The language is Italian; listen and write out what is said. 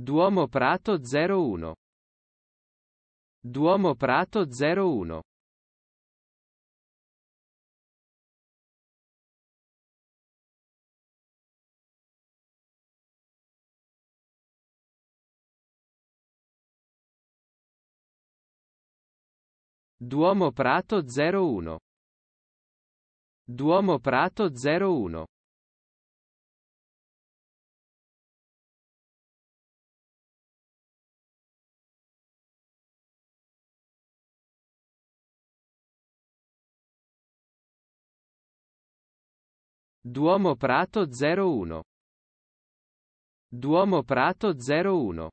Duomo Prato 01. Duomo Prato 01. Duomo Prato 01. Duomo Prato 01. Duomo Prato 01. Duomo Prato 01.